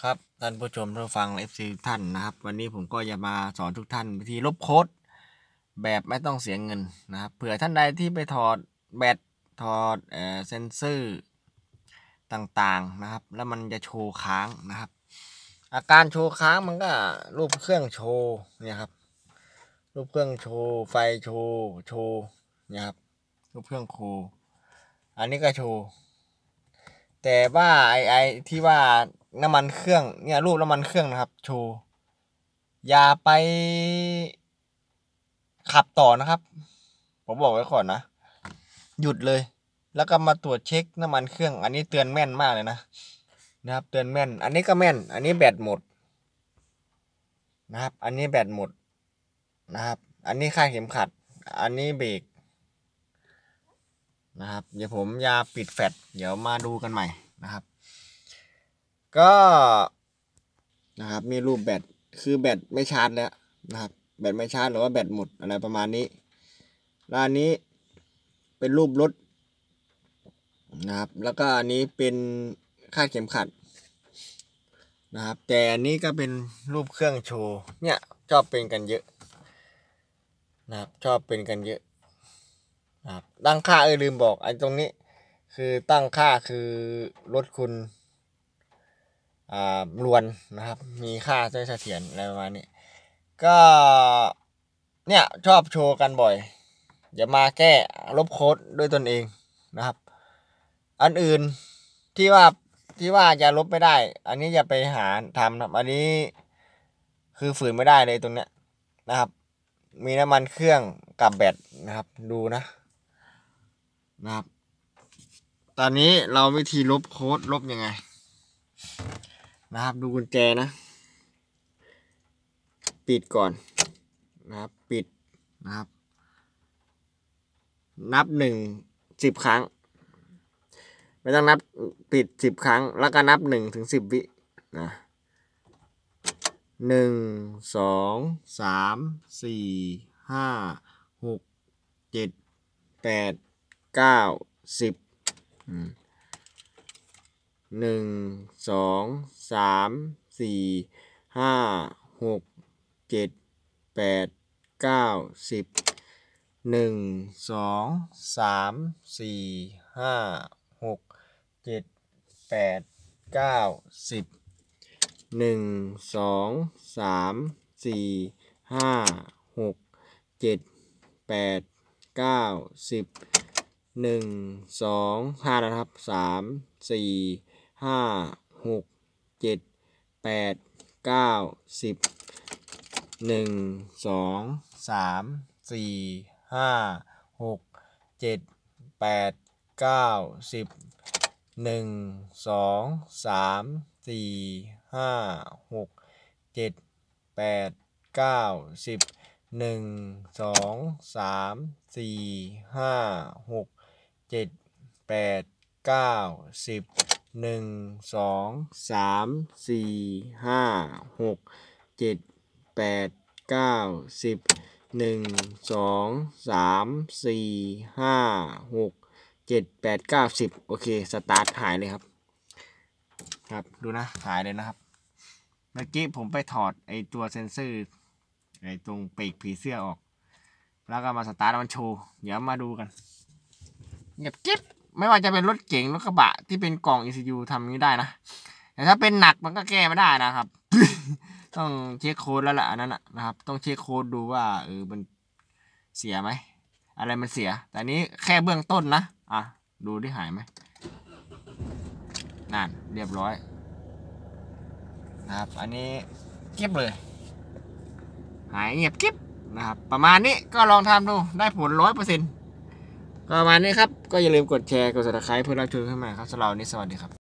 ครับท่านผู้ชมท่านฟัง FC ท่านนะครับ วันนี้ผมก็จะมาสอนทุกท่านวิธีลบโค้ด แบบไม่ต้องเสียเงินนะครับเผื่อท่านใดที่ไปถอดแบตถอดเออเซนเซอร์ต่างๆนะครับ แล้วมันจะโชว์ค้างนะครับ อาการโชว์ค้างมันก็รูปเครื่องโชว์เนี่ยครับรูปเครื่องโชว์ไฟโชว์ โชว์เนี่ยครับรูปเครื่องโชว์อันนี้ก็โชว์แต่ว่าไอไอที่ว่าน้ำมันเครื่องเนี่ยรูปน้ำมันเครื่องนะครับโชว์อย่าไปขับต่อนะครับ ผมบอกไว้ก่อนนะ หยุดเลย แล้วก็มาตรวจเช็คน้ำมันเครื่อง อันนี้เตือนแม่นมากเลยนะ นะครับ เตือนแม่น อันนี้ก็แม่น อันนี้แบตหมด นะครับ อันนี้แบตหมดนะครับ อันนี้ค่าเข็มขัด อันนี้เบรกนะครับเดี๋ยวผมยาปิดแฟลชเดี๋ยวมาดูกันใหม่นะครับก็นะครับมีรูปแบตคือแบตไม่ชาร์จแล้วนะครับแบตไม่ชาร์จ หรือว่าแบตหมดอะไรประมาณนี้ร้านนี้เป็นรูปรถนะครับแล้วก็อันนี้เป็นคาเข็มขัดนะครับแต่อันนี้ก็เป็นรูปเครื่องโชว์เนี่ยชอบเป็นกันเยอะนะครับชอบเป็นกันเยอะนะครับ ตั้งค่าเออลืมบอกไอ้ตรงนี้คือตั้งค่าคือลดคุณรวนนะครับมีค่าด้วยเสถียรอะไรประมาณนี้ ก็เนี่ยชอบโชว์กันบ่อยอย่ามาแก้ลบโค้ดด้วยตนเองนะครับ อันอื่นที่ว่าที่ว่าจะลบไม่ได้ อันนี้อย่าไปหาทำนะอันนี้คือฝืนไม่ได้เลยตรงเนี้ยนะครับ มีน้ำมันเครื่องกับแบตนะครับดูนะนะครับ ตอนนี้เราวิธีลบโค้ดลบยังไงนะครับ ดูกุญแจนะ ปิดก่อน นะครับปิดนะครับ นับหนึ่งสิบครั้ง ไม่ต้องนับปิดสิบครั้ง แล้วก็นับหนึ่งถึงสิบวินะหนึ่งสองสามสี่ห้าหกเจ็ดแปดเก้าสิบอืมหนึ่งสองสามสี่ห้าหกเจ็ดแปดเก้าสิบหนึ่งสองสามสี่ห้าหกเจ็ดแปดเก้าสิบหนึ่งสองสามสี่ห้าหกเจ็ดแปดเก้าสิบหนึ่งสองห้านะครับสามสี่ห้าหกเจ็ดแปดเก้าสิบหนึ่งสองสามสี่ห้าหกเจ็ดแปดเก้าสิบหนึ่งสองสามสี่ห้าหกเจ็ดแปดเก้าสิบหนึ่งสองสามสี่ห้าหกเจ็ดแปดเก้าสิบหนึ่งสองสามสี่ห้าหกเจ็ดแปดเก้าสิบหนึ่งสองสามสี่ห้าหกเจ็ดแปดเก้าสิบโอเค สตาร์ทหายเลยครับ ครับดูนะหายเลยนะครับ เมื่อกี้ผมไปถอดไอตัวเซนเซอร์ไอตรงปีกผีเสื้อออก แล้วก็มาสตาร์ทมันโชว์ เดี๋ยวมาดูกันเงียบกิ๊บไม่ว่าจะเป็นรถ เก๋งรถกระบะที่เป็นกล่อง ECU ทำนี้ได้นะแต่ถ้าเป็นหนักมันก็แก้ไม่ได้นะครับ ต้องเช็คโค้ดแล้วล่ะอันนั้นนะครับต้องเช็คโค้ดดูว่าเออมันเสียไหมอะไรมันเสีย แต่นี้แค่เบื้องต้นนะอ่ะดูที่หายไหมนั่นเรียบร้อยนะครับ อันนี้เก็บเลย หายเงียบเก็บนะครับประมาณนี้ก็ลองทำดูได้ผลร้อยเปอร์เซ็นต์ประมาณนี้ครับ ก็อย่าลืมกดแชร์ กด subscribe เพื่อรับชมขึ้นมาครับสำหรับวันนี้สวัสดีครับ